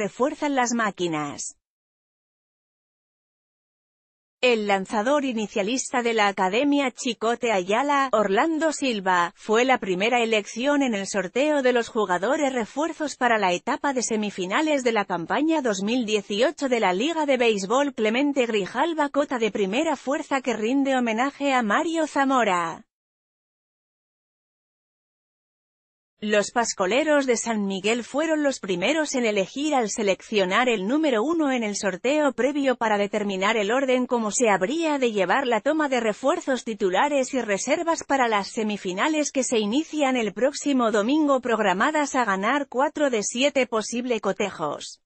refuerzan las máquinas. El lanzador inicialista de la Academia Chicote Ayala, Orlando Silva, fue la primera elección en el sorteo de los jugadores refuerzos para la etapa de semifinales de la campaña 2018 de la Liga de Béisbol Clemente Grijalva Cota de primera fuerza que rinde homenaje a Mario Zamora. Los pascoleros de San Miguel fueron los primeros en elegir al seleccionar el número uno en el sorteo previo para determinar el orden como se habría de llevar la toma de refuerzos titulares y reservas para las semifinales que se inician el próximo domingo programadas a ganar cuatro de siete posible cotejos.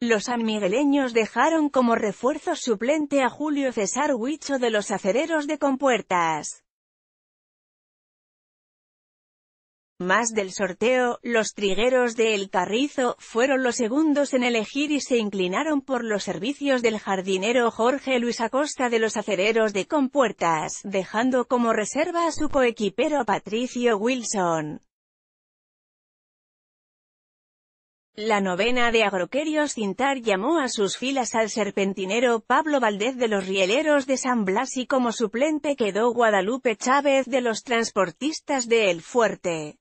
Los sanmigueleños dejaron como refuerzo suplente a Julio César Huicho de los acereros de Compuertas. Más del sorteo, los trigueros de El Carrizo, fueron los segundos en elegir y se inclinaron por los servicios del jardinero Jorge Luis Acosta de los acereros de Compuertas, dejando como reserva a su coequipero Patricio Wilson. La novena de Agroquerios Cintar llamó a sus filas al serpentinero Pablo Valdez de los Rieleros de San Blas y como suplente quedó Guadalupe Chávez de los Transportistas de El Fuerte.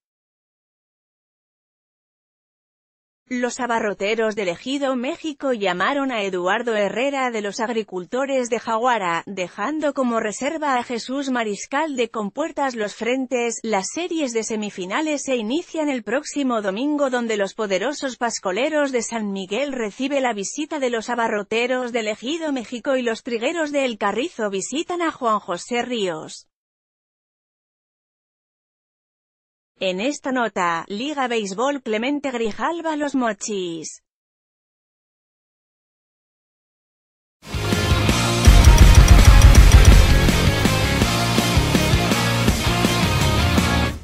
Los abarroteros del Ejido México llamaron a Eduardo Herrera de los agricultores de Jaguara, dejando como reserva a Jesús Mariscal de Compuertas los frentes. Las series de semifinales se inician el próximo domingo donde los poderosos pascoleros de San Miguel recibe la visita de los abarroteros del Ejido México y los trigueros de El Carrizo visitan a Juan José Ríos. En esta nota, Liga Béisbol Clemente Grijalva Los Mochis.